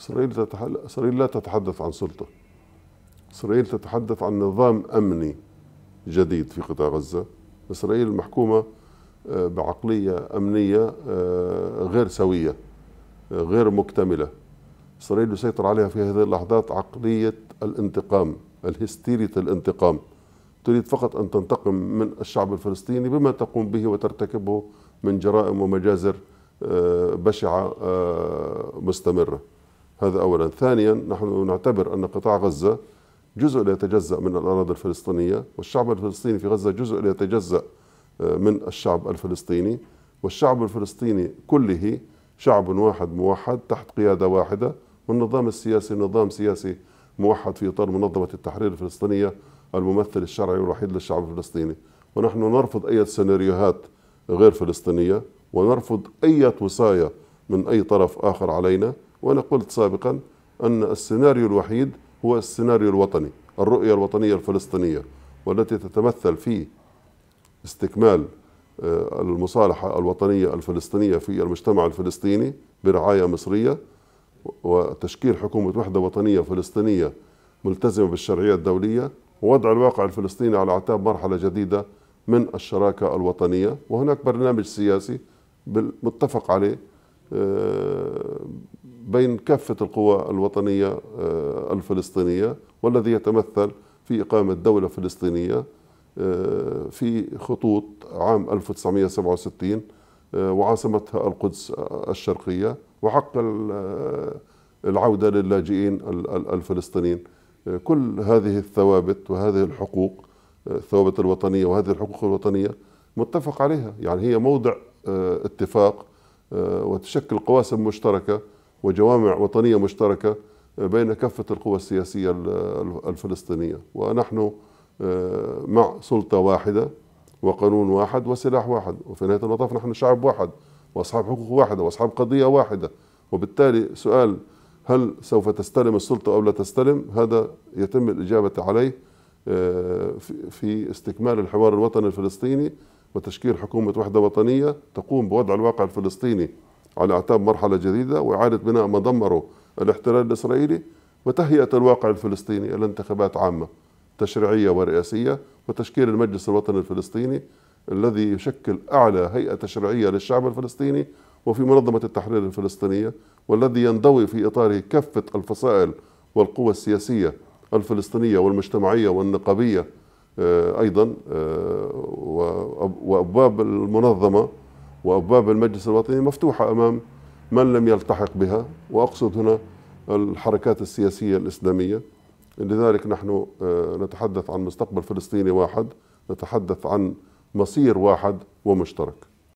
إسرائيل, تتحل... إسرائيل لا تتحدث عن سلطة إسرائيل تتحدث عن نظام أمني جديد في قطاع غزة إسرائيل محكومة آه، بعقلية أمنية آه، غير سوية آه، غير مكتملة إسرائيل يسيطر عليها في هذه اللحظات عقلية الانتقام الهستيرية الانتقام تريد فقط أن تنتقم من الشعب الفلسطيني بما تقوم به وترتكبه من جرائم ومجازر بشعة مستمرة هذا أولا ثانيا نحن نعتبر أن قطاع غزة جزء لا يتجزأ من الأراضي الفلسطينية والشعب الفلسطيني في غزة جزء لا يتجزأ آه، من الشعب الفلسطيني والشعب الفلسطيني كله شعب واحد موحد تحت قيادة واحدة والنظام السياسي نظام سياسي موحد في إطار منظمة التحرير الفلسطينية الممثل الشرعي والوحيد للشعب الفلسطيني ونحن نرفض أي سيناريوهات غير فلسطينية ونرفض أي وصاية من أي طرف آخر علينا وأنا قلت سابقا أن السيناريو الوحيد هو السيناريو الوطني الرؤية الوطنية الفلسطينية والتي تتمثل في استكمال آه، المصالحة الوطنية الفلسطينية في المجتمع الفلسطيني برعاية مصرية وتشكيل حكومة وحدة وطنية فلسطينية ملتزمة بالشرعية الدولية ووضع الواقع الفلسطيني على أعتاب مرحلة جديدة من الشراكة الوطنية وهناك برنامج سياسي متفق عليه آه، بين كافة القوى الوطنية آه، الفلسطينية والذي يتمثل في إقامة دولة فلسطينية آه، في خطوط عام 1967 آه، وعاصمتها القدس الشرقية وحق العودة للاجئين الفلسطينيين كل هذه الثوابت وهذه الحقوق الثوابت الوطنية وهذه الحقوق الوطنية متفق عليها يعني هي موضع اتفاق وتشكل قواسم مشتركة وجوامع وطنية مشتركة بين كافة القوى السياسية الفلسطينية ونحن آه، مع سلطة واحدة وقانون واحد وسلاح واحد وفي نهاية المطاف نحن شعب واحد وأصحاب حقوق واحدة وأصحاب قضية واحدة وبالتالي سؤال هل سوف تستلم السلطة أو لا تستلم هذا يتم الإجابة عليه آه، في استكمال الحوار الوطني الفلسطيني وتشكيل حكومة وحدة وطنية تقوم بوضع الواقع الفلسطيني على أعتاب مرحلة جديدة وإعادة بناء ما دمره الاحتلال الإسرائيلي وتهيئة الواقع الفلسطيني إلى انتخابات عامة تشريعية ورئاسية وتشكيل المجلس الوطني الفلسطيني الذي يشكل أعلى هيئة تشريعية للشعب الفلسطيني وفي منظمة التحرير الفلسطينية والذي ينضوي في إطاره كافة الفصائل والقوى السياسية الفلسطينية والمجتمعية والنقابية آه، أيضا آه، وأبواب المنظمة وأبواب المجلس الوطني مفتوحة أمام من لم يلتحق بها وأقصد هنا الحركات السياسية الإسلامية لذلك نحن آه، نتحدث عن مستقبل فلسطيني واحد نتحدث عن مصير واحد ومشترك